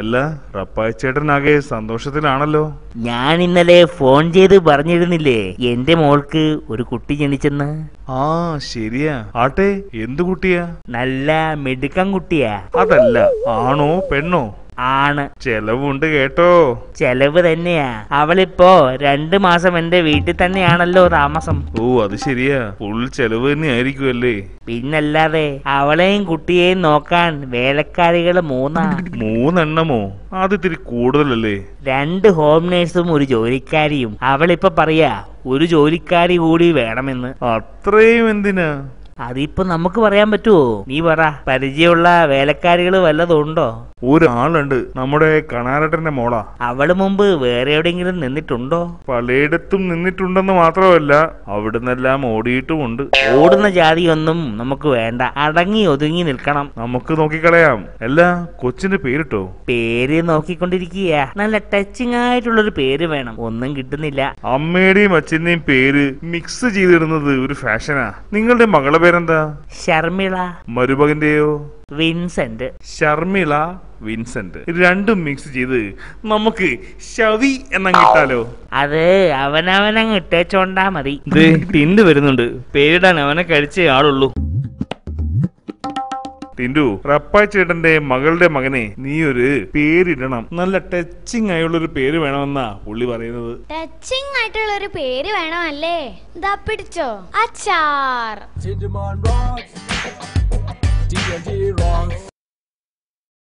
അല്ല റപ്പായച്ചേട്ടനാകെ സന്തോഷത്തിലാണല്ലോ ഞാൻ ഇന്നലെ ഫോൺ ചെയ്ത് പറഞ്ഞിരുന്നില്ലേ എന്റെ മോൾക്ക് ഒരു കുട്ടി ജനിച്ചെന്ന് ആ ശരിയാ ആട്ടെ എന്തു കുട്ടിയാ നല്ല മിടുക്കം കുട്ടിയാ അതല്ല ആണോ പെണ്ണോ ആണ് ചെലവുണ്ട് കേട്ടോ ചെലവ് തന്നെയാ അവളിപ്പോ രണ്ടു മാസം എന്റെ വീട്ടിൽ തന്നെയാണല്ലോ താമസം ഓ അത് ശരിയാ ഫുൾ ചെലവ് തന്നെ ആയിരിക്കുമല്ലേ പിന്നല്ലാതെ അവളെയും കുട്ടിയെയും നോക്കാൻ വേലക്കാരികൾ മൂന്നാ മൂന്നെണ്ണമോ അത് ഇത്തിരി കൂടുതലല്ലേ രണ്ട് ഹോം നേഴ്സും ഒരു ജോലിക്കാരിയും അവളിപ്പോ പറയാ ഒരു ജോലിക്കാരി കൂടി വേണമെന്ന് അത്രയും എന്തിനാ അതിപ്പോ നമുക്ക് പറയാൻ പറ്റുമോ നീ പറ പരിചയമുള്ള വേലക്കാരികൾ ഉണ്ടോ ഒരാളുണ്ട് നമ്മുടെ കണാരട്ടന്റെ മോളാ അവള് മുമ്പ് വേറെ എവിടെയെങ്കിലും നിന്നിട്ടുണ്ടോ പലയിടത്തും നിന്നിട്ടുണ്ടെന്ന് മാത്രമല്ല അവിടുന്നെല്ലാം ഓടിയിട്ടുമുണ്ട് ഓടുന്ന ജാതിയൊന്നും നമുക്ക് വേണ്ട അടങ്ങി ഒതുങ്ങി നിൽക്കണം നമുക്ക് നോക്കിക്കളയാം അല്ല കൊച്ചിന്റെ പേരിട്ടോ പേര് നോക്കിക്കൊണ്ടിരിക്കുക നല്ല ടച്ചിങ് ആയിട്ടുള്ളൊരു പേര് വേണം ഒന്നും കിട്ടുന്നില്ല അമ്മയുടെയും അച്ഛന്റെയും പേര് മിക്സ് ചെയ്തിടുന്നത് ഒരു ഫാഷനാ നിങ്ങളുടെ മകളെ പേരെന്താ ശർമിള മരുമകന്റെയോ വിൻസെന്റ് ശർമിള വിൻസെന്റ് രണ്ടും മിക്സ് ചെയ്ത് നമുക്ക് ഷവി എന്ന കിട്ടാലോ അത് അവനവനങ്ങ് ഇട്ടേച്ചോണ്ടാ മതി ഇത് ടിന്റ് വരുന്നുണ്ട് പേരിടാൻ അവനെ കഴിച്ചേ ആളുള്ളൂ ടിൻഡു റപ്പാച്ചേട്ടന്റെ മകളുടെ മകനെ നീ ഒരു പേരിടണം നല്ല ടച്ചിങ് ആയുള്ള ഒരു പേര് വേണമെന്നാ പുള്ളി പറയുന്നത് ടച്ചിങ് ആയിട്ടുള്ള ഒരു പേര് വേണമല്ലേ ദാ പിടിച്ചോ അച്ചാർ